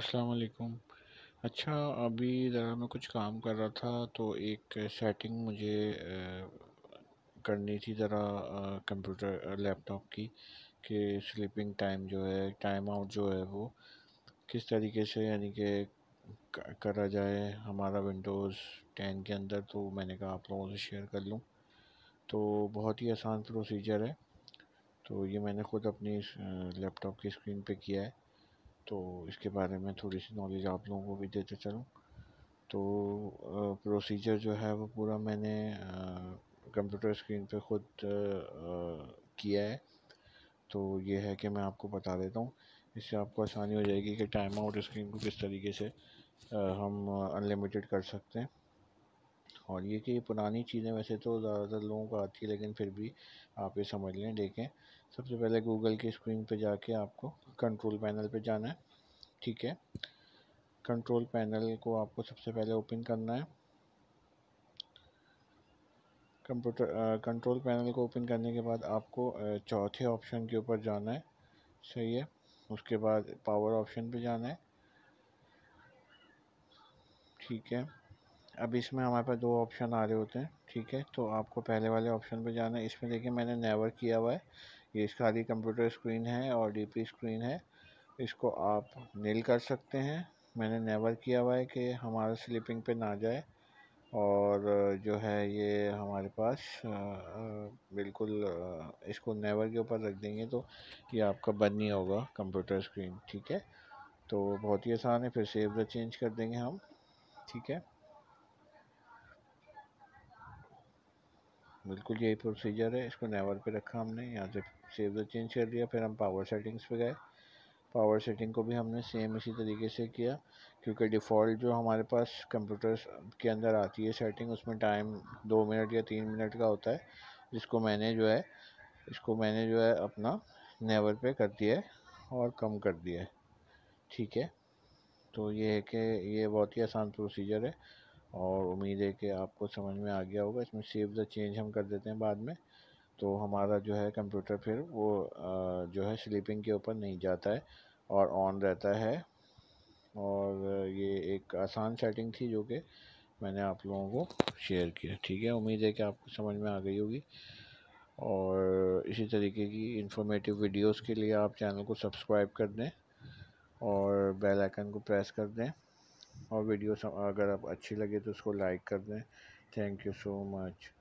अस्सलाम वालेकुम अच्छा अभी ज़रा मैं कुछ काम कर रहा था तो एक सेटिंग मुझे करनी थी ज़रा कंप्यूटर लैपटॉप की कि स्लीपिंग टाइम जो है टाइम आउट जो है वो किस तरीके से यानी कि करा जाए हमारा विंडोज़ टेन के अंदर तो मैंने कहा आप लोगों से शेयर कर लूँ तो बहुत ही आसान प्रोसीजर है तो ये मैंने ख़ुद अपनी लैपटॉप की स्क्रीन पे किया है तो इसके बारे में थोड़ी सी नॉलेज आप लोगों को भी देते चलूँ तो प्रोसीजर जो है वो पूरा मैंने कंप्यूटर स्क्रीन पे खुद किया है तो ये है कि मैं आपको बता देता हूँ इससे आपको आसानी हो जाएगी कि टाइम आउट स्क्रीन को किस तरीके से आ, हम अनलिमिटेड कर सकते हैं और ये कि पुरानी चीज़ें वैसे तो ज़्यादातर लोगों को आती है लेकिन फिर भी आप ये समझ लें देखें सबसे पहले गूगल की स्क्रीन पे जाके आपको कंट्रोल पैनल पे जाना है ठीक है कंट्रोल पैनल को आपको सबसे पहले ओपन करना है कंप्यूटर कंट्रोल पैनल को ओपन करने के बाद आपको चौथे ऑप्शन के ऊपर जाना है सही है उसके बाद पावर ऑप्शन पे जाना है ठीक है अब इसमें हमारे पास दो ऑप्शन आ रहे होते हैं ठीक है तो आपको पहले वाले ऑप्शन पे जाना है इसमें देखिए मैंने नेवर किया हुआ है ये इसका आधी कंप्यूटर स्क्रीन है और डीपी स्क्रीन है इसको आप नील कर सकते हैं मैंने नेवर किया हुआ है कि हमारा स्लीपिंग पे ना जाए और जो है ये हमारे पास बिल्कुल इसको नेवर के ऊपर रख देंगे तो ये आपका बंद नहीं होगा कंप्यूटर स्क्रीन ठीक है तो बहुत ही आसान है फिर सेव द चेंज कर देंगे हम ठीक है बिल्कुल यही प्रोसीजर है इसको नेवर पे रखा हमने यहाँ से सेव द चेंज कर दिया फिर हम पावर सेटिंग्स पे गए पावर सेटिंग को भी हमने सेम इसी तरीके से किया क्योंकि डिफ़ॉल्ट जो हमारे पास कंप्यूटर्स के अंदर आती है सेटिंग उसमें टाइम दो मिनट या तीन मिनट का होता है जिसको मैंने जो है इसको मैंने जो है अपना नेवर पे कर दिया है और कम कर दिया है ठीक है तो ये है कि ये बहुत ही आसान प्रोसीजर है और उम्मीद है कि आपको समझ में आ गया होगा इसमें सेव द चेंज हम कर देते हैं बाद में तो हमारा जो है कंप्यूटर फिर वो जो है स्लीपिंग के ऊपर नहीं जाता है और ऑन रहता है और ये एक आसान सेटिंग थी जो कि मैंने आप लोगों को शेयर किया ठीक है उम्मीद है कि आपको समझ में आ गई होगी और इसी तरीके की इंफॉर्मेटिव वीडियोस के लिए आप चैनल को सब्सक्राइब कर दें और बेल आइकन को प्रेस कर दें और वीडियो अगर आप अच्छी लगे तो उसको लाइक कर दें थैंक यू सो मच